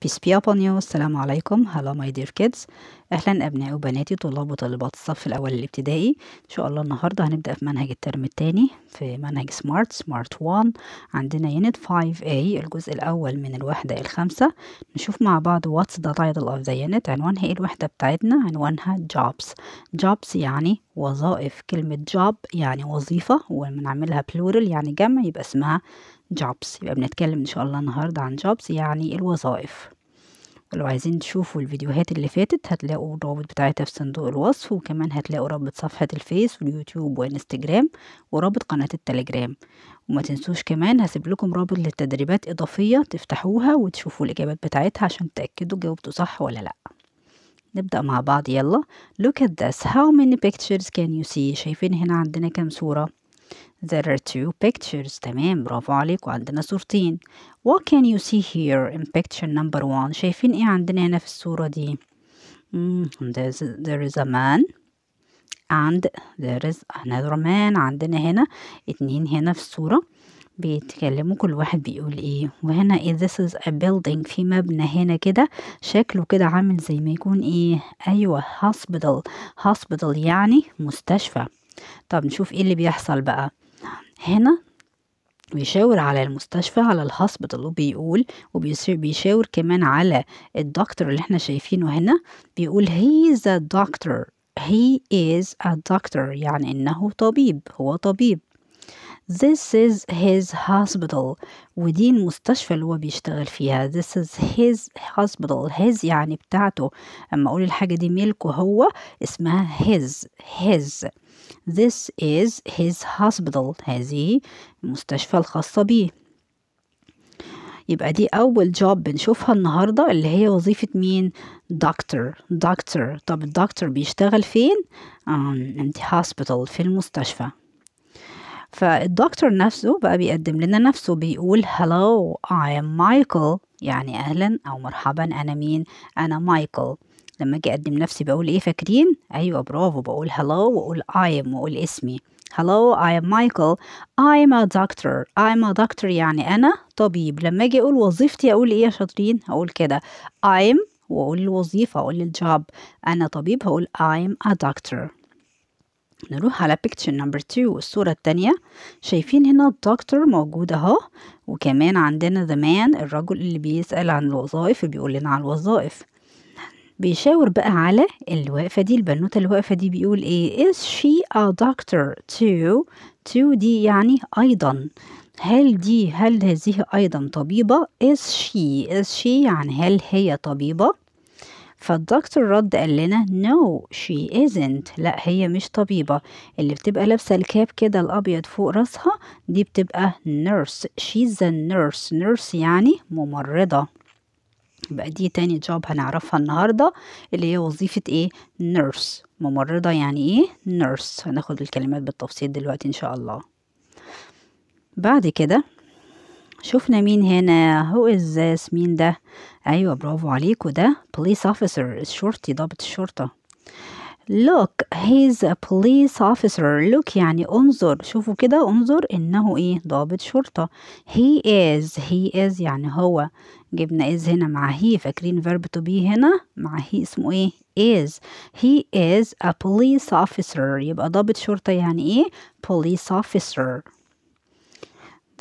Peace be upon you عليكم هلا ماي دير كيدز اهلا ابنائي وبناتي طلاب وطالبات الصف الاول الابتدائي ان شاء الله النهارده هنبدا في منهج الترم الثاني في منهج سمارت سمارت 1 عندنا يونت 5 a الجزء الاول من الوحده الخامسه نشوف مع بعض واتس ذا تايتل اوف ذا يونت عنوان هي الوحده بتاعتنا عنوانها jobs جوبز يعني وظائف كلمه جوب يعني وظيفه ولما نعملها بلورال يعني جمع يبقى اسمها جوبس يبقى بنتكلم ان شاء الله النهارده عن جوبس يعني الوظائف لو عايزين تشوفوا الفيديوهات اللي فاتت هتلاقوا الرابط بتاعتها في صندوق الوصف وكمان هتلاقوا رابط صفحة الفيس واليوتيوب وانستجرام ورابط قناة التليجرام وما تنسوش كمان هسيب لكم رابط للتدريبات إضافية تفتحوها وتشوفوا الإجابات بتاعتها عشان تأكدوا جاوبتوا صح ولا لأ نبدأ مع بعض يلا look at this how many pictures can you see شايفين هنا عندنا كام صورة There are two pictures تمام برافو عليك وعندنا صورتين What can you see here in picture number one شايفين ايه عندنا هنا في الصورة دي mm, There is a man and there is another man عندنا هنا اتنين هنا في الصورة بيتكلموا كل واحد بيقول ايه وهنا إيه this is a building في مبنى هنا كده شكله كده عامل زي ما يكون ايه ايوه hospital hospital يعني مستشفى طب نشوف ايه اللي بيحصل بقى هنا بيشاور على المستشفى على الهاسبيتال وبيقول وبيشاور كمان على الدكتور اللي احنا شايفينه هنا بيقول هي is a doctor he is a يعني انه طبيب هو طبيب This is his hospital ودي المستشفى اللي هو بيشتغل فيها This is his hospital his يعني بتاعته أما أقول الحاجة دي ملكه هو اسمها his his This is his hospital هذه المستشفى الخاصة بيه يبقى دي أول جوب بنشوفها النهاردة اللي هي وظيفة مين؟ دكتور دكتور طب الدكتور بيشتغل فين؟ the hospital في المستشفى فالدكتور نفسه بقى بيقدم لنا نفسه بيقول hello I am Michael يعني أهلا أو مرحبا أنا مين؟ أنا مايكل لما اجي اقدم نفسي بقول ايه فاكرين ايوه برافو بقول هلو واقول اي ام واقول اسمي هلو اي ام مايكل اي ام ا دكتور اي ام ا دكتور يعني انا طبيب لما اجي اقول وظيفتي اقول ايه يا شاطرين هقول كده اي ام واقول الوظيفة اقول الجاب انا طبيب هقول اي ام ا دكتور نروح على picture number 2 والصورة التانية شايفين هنا الدكتور موجود اهو وكمان عندنا the man الرجل اللي بيسأل عن الوظائف بيقول لنا على الوظائف بيشاور بقى على الوقفة دي البنوتة الوقفة دي بيقول ايه is she a doctor too To دي يعني أيضا هل دي هل هذه أيضا طبيبة is she is she يعني هل هي طبيبة فالدكتور رد قال لنا no she isn't لا هي مش طبيبة اللي بتبقى لابسة الكاب كده الأبيض فوق راسها دي بتبقى nurse she's a nurse nurse يعني ممرضة يبقى دي تاني جوب هنعرفها النهاردة اللي هي وظيفة ايه نيرس ممرضة يعني ايه نيرس هناخد الكلمات بالتفصيل دلوقتي ان شاء الله بعد كده شفنا مين هنا هو ازاي مين ده ايوه برافو عليكوا ده بوليس اوفيسر الشرطي ضابط الشرطة look he's a police officer look يعني انظر شوفوا كده انظر انه ايه ضابط شرطة he is he is يعني هو جبنا is هنا مع he فاكرين verb to be هنا مع he اسمه ايه is he is a police officer يبقى ضابط شرطة يعني ايه police officer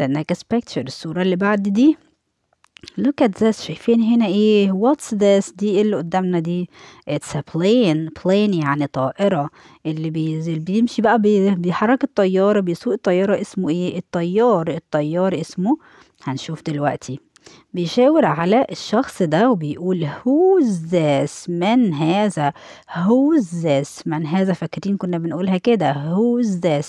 the next picture الصورة اللي بعد دي look at this شايفين هنا ايه what's this دي ايه اللي قدامنا دي it's a plane plane يعني طائرة اللي بيزل بيمشي بقى بيحرك الطيارة بيسوق الطيارة اسمه ايه الطيار الطيار اسمه هنشوف دلوقتي بيشاور على الشخص ده وبيقول who's this من هذا who's this من هذا فاكرين كنا بنقولها كده who's this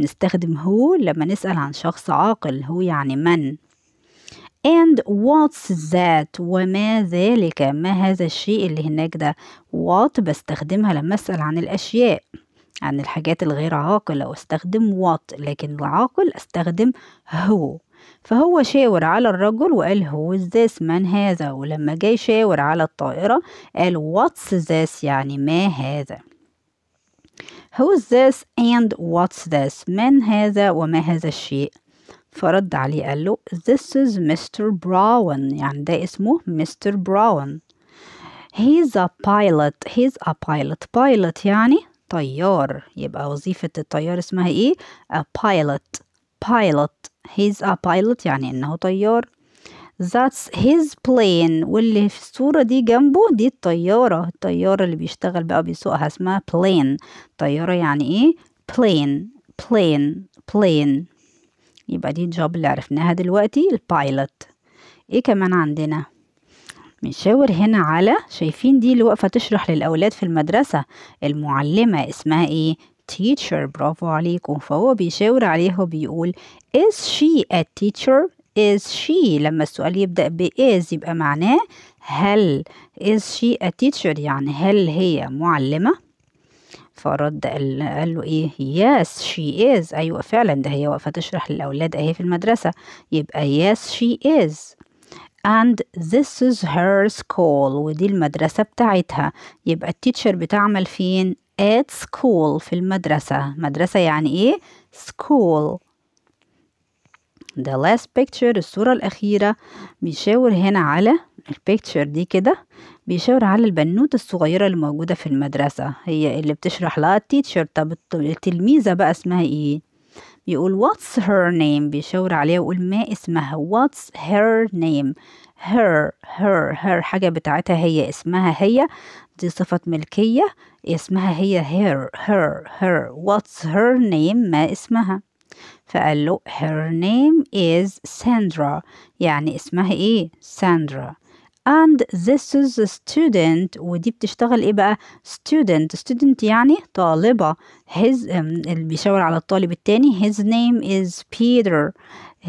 نستخدم who لما نسأل عن شخص عاقل هو يعني من and what's that وما ذلك ما هذا الشيء اللي هناك ده what بستخدمها لما أسأل عن الأشياء عن الحاجات الغير عاقلة واستخدم what لكن العاقل استخدم هو فهو شاور على الرجل وقال هو this من هذا ولما جاي شاور على الطائرة قال what's this يعني ما هذا who's this and what's this من هذا وما هذا الشيء فرد عليه قال له This is Mr. Brown يعني ده اسمه Mr. Brown He's a pilot He's a pilot Pilot يعني طيار يبقى وظيفة الطيار اسمها ايه a pilot pilot he's a pilot يعني انه طيار that's his plane واللي في الصورة دي جنبه دي الطيارة الطيارة اللي بيشتغل بقى بيسوقها اسمها plane طيارة يعني ايه plane plane plane يبقى دي الجوب اللي عرفناها دلوقتي البايلوت ايه كمان عندنا بنشاور هنا على شايفين دي اللي واقفه تشرح للاولاد في المدرسه المعلمه اسمها ايه تيتشر برافو عليكم فهو بيشاور عليها وبيقول is she a teacher is she لما السؤال يبدأ ب is يبقى معناه هل is she a teacher يعني هل هي معلمة فرد قال, قال له ايه yes شي از ايوه فعلا ده هي واقفه تشرح للاولاد اهي في المدرسه يبقى yes شي از and this is her school ودي المدرسة بتاعتها يبقى التيتشر بتعمل فين at school في المدرسة مدرسة يعني ايه school the last picture الصورة الأخيرة بيشاور هنا على البيكتشر دي كده بيشاور على البنوتة الصغيرة اللي موجودة في المدرسة هي اللي بتشرح لها التيتشر طب التلميذة بقى اسمها ايه بيقول what's her name بيشاور عليها ويقول ما اسمها what's her name her her her حاجة بتاعتها هي اسمها هي دي صفة ملكية اسمها هي her her her what's her name ما اسمها فقال له her name is Sandra يعني اسمها ايه ساندرا and this is a student ودي بتشتغل ايه بقى student student يعني طالبة his um, اللي بيشاور على الطالب التاني his name is Peter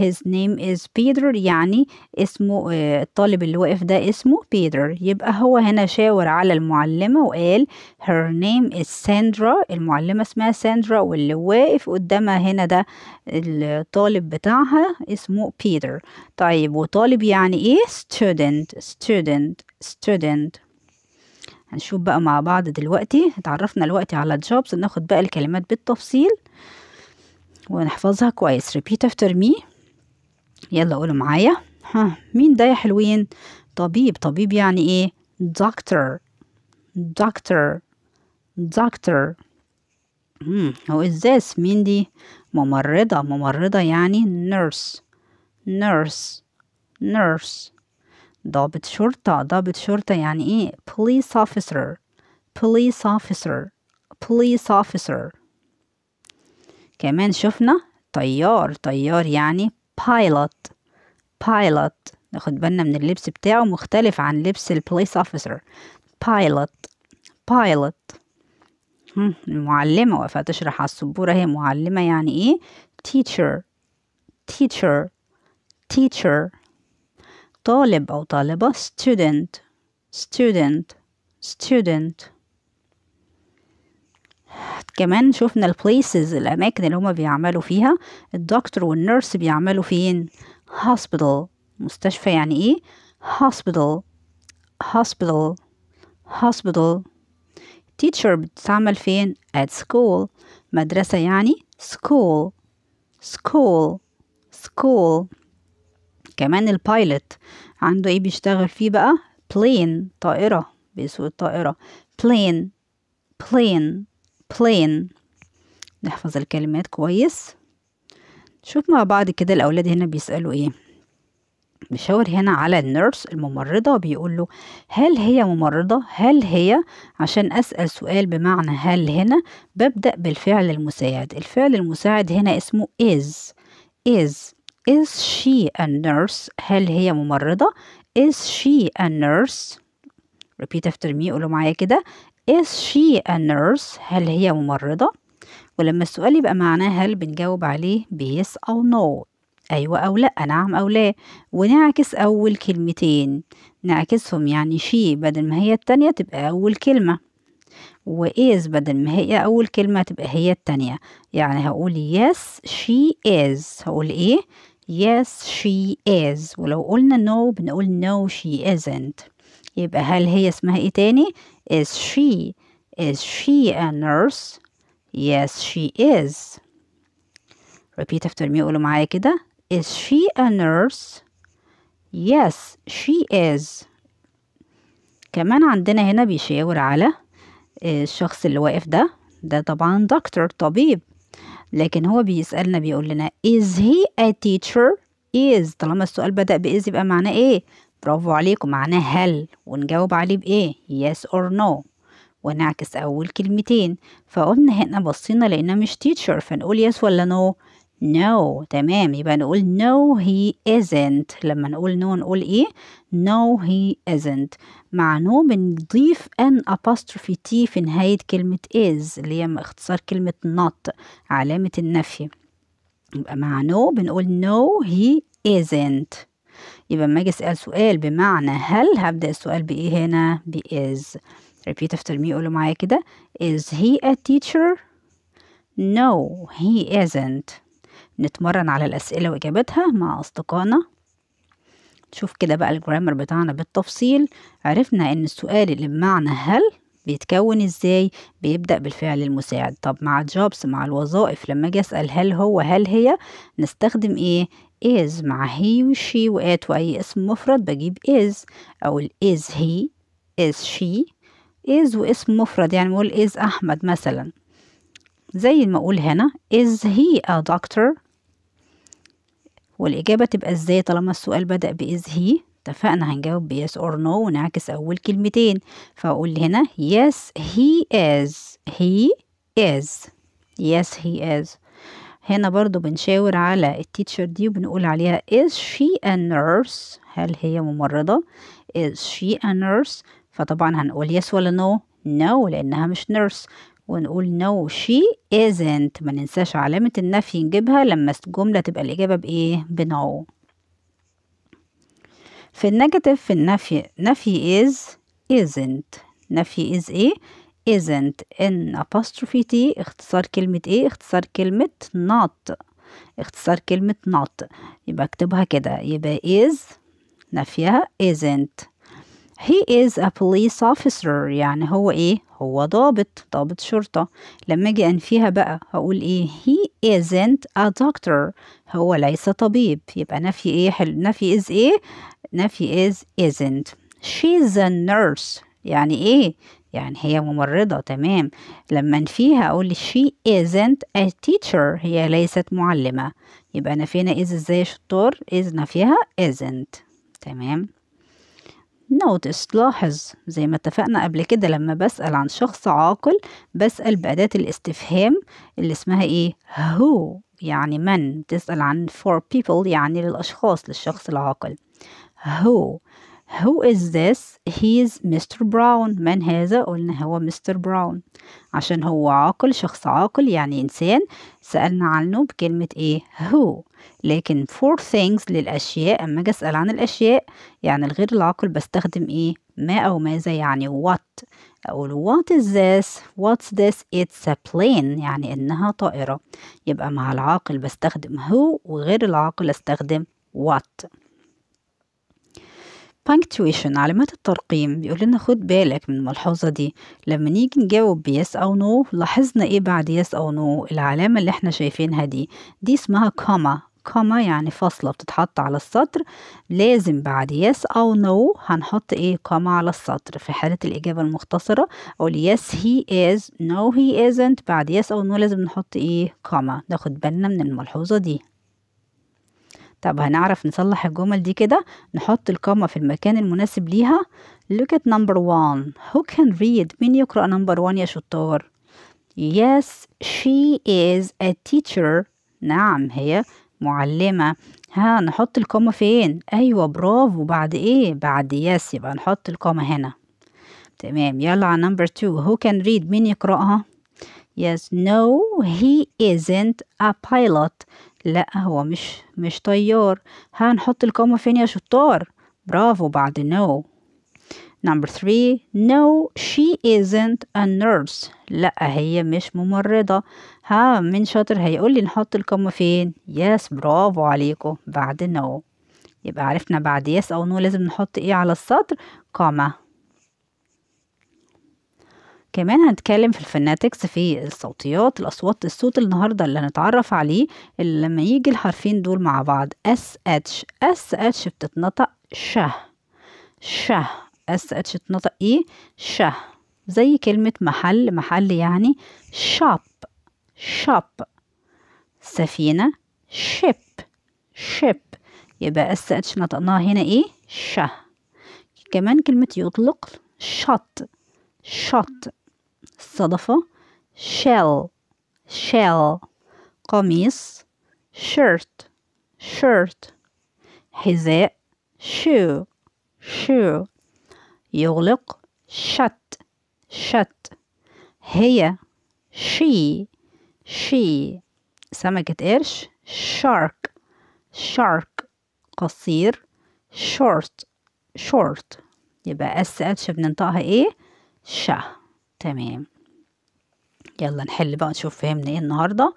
his name is Peter يعني اسمه آه، الطالب اللي واقف ده اسمه Peter يبقى هو هنا شاور على المعلمة وقال her name is Sandra المعلمة اسمها Sandra واللي واقف قدامها هنا ده الطالب بتاعها اسمه Peter طيب وطالب يعني ايه student student student هنشوف بقى مع بعض دلوقتي اتعرفنا دلوقتي على jobs ناخد بقى الكلمات بالتفصيل ونحفظها كويس repeat after me يلا قولوا معايا ها مين ده يا حلوين طبيب طبيب يعني ايه doctor doctor doctor مم. هو ازاز مين دي ممرضة ممرضة يعني nurse nurse nurse ضابط شرطة ضابط شرطة يعني إيه police officer police officer police officer كمان شفنا طيار طيار يعني pilot pilot ناخد بالنا من اللبس بتاعه مختلف عن لبس البوليس officer pilot pilot المعلمة واقفة تشرح على السبورة هي معلمة يعني ايه teacher teacher teacher طالب أو طالبة student student student كمان شفنا البليسز الأماكن اللي هما بيعملوا فيها الدكتور والنرس بيعملوا فين hospital مستشفى يعني ايه hospital hospital hospital teacher بتتعمل فين at school مدرسة يعني school school school كمان البايلوت عنده ايه بيشتغل فيه بقى plane طائرة بيسوق الطائرة plane plane plane نحفظ الكلمات كويس شوف مع بعض كده الأولاد هنا بيسألوا ايه بيشاور هنا على النيرس الممرضة بيقول له هل هي ممرضة؟ هل هي؟ عشان أسأل سؤال بمعنى هل هنا ببدأ بالفعل المساعد الفعل المساعد هنا اسمه is is is she a nurse هل هي ممرضة is she a nurse repeat after me قولوا معايا كده is she a nurse هل هي ممرضة ولما السؤال يبقى معناه هل بنجاوب عليه بيس أو نو أيوة أو لأ نعم أو لا ونعكس أول كلمتين نعكسهم يعني شي بدل ما هي التانية تبقى أول كلمة is بدل ما هي أول كلمة تبقى هي التانية يعني هقول yes she is هقول إيه yes she is ولو قلنا no بنقول no she isn't يبقى هل هي اسمها ايه تاني is she is she a nurse yes she is repeat after me قولوا معايا كده is she a nurse yes she is كمان عندنا هنا بيشاور على الشخص اللي واقف ده ده طبعا دكتور طبيب لكن هو بيسألنا بيقول لنا is he a teacher is طالما السؤال بدأ بإز يبقى معناه إيه برافو عليكم معناه هل ونجاوب عليه بإيه yes or no ونعكس أول كلمتين فقلنا هنا بصينا لقينا مش teacher فنقول yes ولا no no تمام يبقى نقول no he isn't لما نقول no نقول ايه no he isn't مع no بنضيف an apostrophe t في نهاية كلمة is اللي هي اختصار كلمة not علامة النفي يبقى مع no بنقول no he isn't يبقى ما اجي اسال سؤال بمعنى هل هبدا السؤال بايه هنا ب is repeat after me قولوا معايا كده is he a teacher no he isn't نتمرن على الأسئلة وإجابتها مع أصدقائنا نشوف كده بقى الجرامر بتاعنا بالتفصيل عرفنا ان السؤال اللي بمعنى هل بيتكون ازاي بيبدأ بالفعل المساعد طب مع جوبس مع الوظائف لما اجي اسأل هل هو هل هي نستخدم ايه is مع هي وشي وات واي اسم مفرد بجيب is او ال is هي is she is واسم مفرد يعني بقول is احمد مثلا زي ما اقول هنا is he a doctor والإجابة تبقى إزاي طالما السؤال بدأ بإز هي اتفقنا هنجاوب بيس اور نو ونعكس أول كلمتين فأقول هنا يس هي از هي از يس هي از هنا برضو بنشاور على التيتشر دي وبنقول عليها is she a nurse هل هي ممرضة is she a nurse فطبعا هنقول yes ولا no no لأنها مش nurse ونقول no she isn't ما ننساش علامة النفي نجيبها لما الجملة تبقى الإجابة بإيه بنو في النيجاتيف في النفي نفي is isn't نفي is إيه isn't ان apostrophe t اختصار كلمة ايه اختصار كلمة not اختصار كلمة not يبقى اكتبها كده يبقى is نفيها isn't he is a police officer يعني هو ايه هو ضابط ضابط شرطة لما اجي انفيها بقى هقول ايه he isn't a doctor هو ليس طبيب يبقى نفي ايه حلو نفي is ايه نفي is isn't she's a nurse يعني ايه يعني هي ممرضة تمام لما نفيها أقول she isn't a teacher هي ليست معلمة يبقى نفينا is ازاي شطار is نفيها isn't تمام نوتس لاحظ زي ما اتفقنا قبل كده لما بسأل عن شخص عاقل بسأل بأداة الاستفهام اللي اسمها ايه هو يعني من تسأل عن for people يعني للأشخاص للشخص العاقل هو Who is this? He is Mr. Brown من هذا؟ قلنا هو مستر براون عشان هو عاقل شخص عاقل يعني إنسان سألنا عنه بكلمة إيه؟ Who لكن for things للأشياء أما أجي أسأل عن الأشياء يعني الغير العاقل بستخدم إيه ما أو ماذا يعني what أقول what is this what's this it's a plane يعني إنها طائرة يبقى مع العاقل بستخدم who وغير العاقل أستخدم what punctuation علامات الترقيم بيقول لنا خد بالك من الملحوظة دي لما نيجي نجاوب بيس أو نو لاحظنا إيه بعد يس أو نو العلامة اللي إحنا شايفينها دي دي اسمها كوما كما يعني فاصلة بتتحط على السطر لازم بعد يس yes أو نو no هنحط إيه كما على السطر في حالة الإجابة المختصرة أقول يس هي إز نو هي إزنت بعد يس yes أو نو no لازم نحط إيه كما ناخد بالنا من الملحوظة دي طب هنعرف نصلح الجمل دي كده نحط الكومة في المكان المناسب ليها look at number one who can read مين يقرأ number one يا شطار yes she is a teacher نعم هي معلمة ها نحط الكومة فين أيوة برافو بعد إيه بعد يس يبقى نحط الكومة هنا تمام يلا على نمبر تو هو كان ريد مين يقرأها يس نو هي isn't a pilot لا هو مش مش طيار ها نحط الكومة فين يا شطار برافو بعد no نمبر 3 no she isn't a nurse لا هي مش ممرضة ها مين شاطر هيقول لي نحط الكم فين يس برافو عليكم بعد نو يبقى عرفنا بعد يس او نو لازم نحط ايه على السطر كما كمان هنتكلم في الفناتكس في الصوتيات الاصوات الصوت النهارده اللي هنتعرف عليه اللي لما يجي الحرفين دول مع بعض اس اتش اس اتش بتتنطق شه شه اس اتش تتنطق ايه شه زي كلمه محل محل يعني شاب شاب سفينة ship شيب يبقى اس اتش نطقناها هنا ايه شه كمان كلمة يطلق شط شط صدفة shell شيل قميص شيرت شيرت حذاء شو شو يغلق شت شت هي she she سمكة قرش shark shark قصير short short يبقى اس اتش بننطقها ايه ش تمام يلا نحل بقى نشوف فهمنا ايه النهارده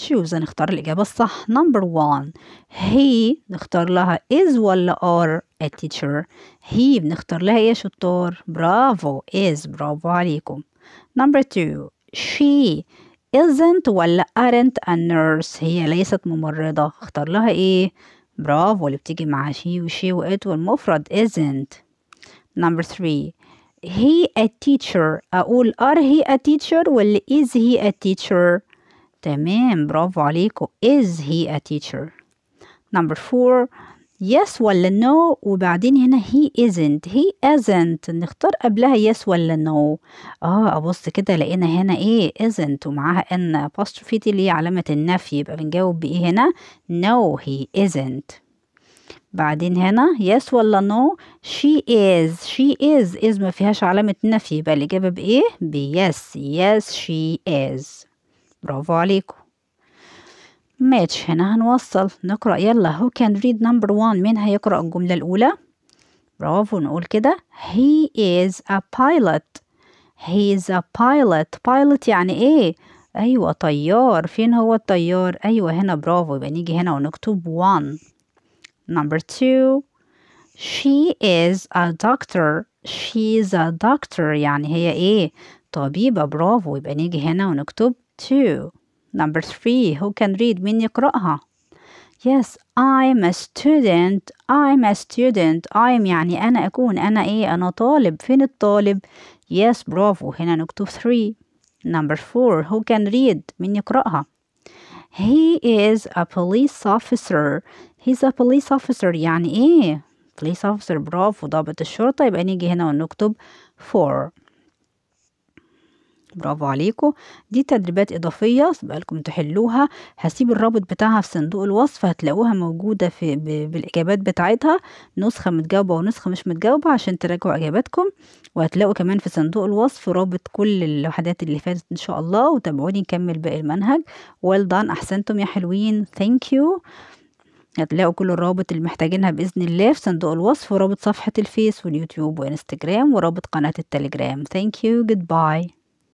choose نختار الإجابة الصح number one he نختار لها is ولا are a teacher he بنختار لها يا شطار برافو is برافو عليكم number two she isn't ولا aren't a nurse هي ليست ممرضة اختار لها ايه برافو اللي بتيجي مع she وشي وات والمفرد isn't number three he a teacher اقول are he a teacher ولا is he a teacher تمام برافو عليكم is he a teacher number four yes ولا no وبعدين هنا he isn't he isn't نختار قبلها yes ولا no اه ابص كده لقينا هنا ايه isn't ومعاها ان apostrophe دي اللي هي علامة النفي يبقى بنجاوب بايه هنا no he isn't بعدين هنا yes ولا no she is she is is ما فيهاش علامة نفي يبقى الإجابة بإيه؟ بيس yes she is برافو عليكم ماتش هنا هنوصل نقرأ يلا هو كان read number one مين هيقرأ الجملة الأولى برافو نقول كده he is a pilot he is a pilot pilot يعني ايه ايوه طيار فين هو الطيار ايوه هنا برافو يبقى نيجي هنا ونكتب one number two she is a doctor she is a doctor يعني هي ايه طبيبة برافو يبقى نيجي هنا ونكتب two Number three, who can read? مين يقرأها? Yes, I'm a student. I'm a student. I'm يعني أنا أكون أنا إيه؟ أنا طالب. فين الطالب؟ Yes, bravo. هنا نكتب 3. Number 4. Who can read? مين يقرأها؟ He is a police officer. He's a police officer. يعني إيه؟ eh. Police officer. Bravo. ضابط الشرطة. يبقى نيجي هنا ونكتب 4. برافو عليكم دي تدريبات إضافية بقالكم تحلوها هسيب الرابط بتاعها في صندوق الوصف هتلاقوها موجودة في بالإجابات بتاعتها نسخة متجاوبة ونسخة مش متجاوبة عشان تراجعوا إجاباتكم وهتلاقوا كمان في صندوق الوصف رابط كل الوحدات اللي فاتت إن شاء الله وتابعوني نكمل باقي المنهج well done أحسنتم يا حلوين thank you هتلاقوا كل الرابط اللي محتاجينها بإذن الله في صندوق الوصف ورابط صفحة الفيس واليوتيوب وإنستجرام ورابط قناة التليجرام thank you goodbye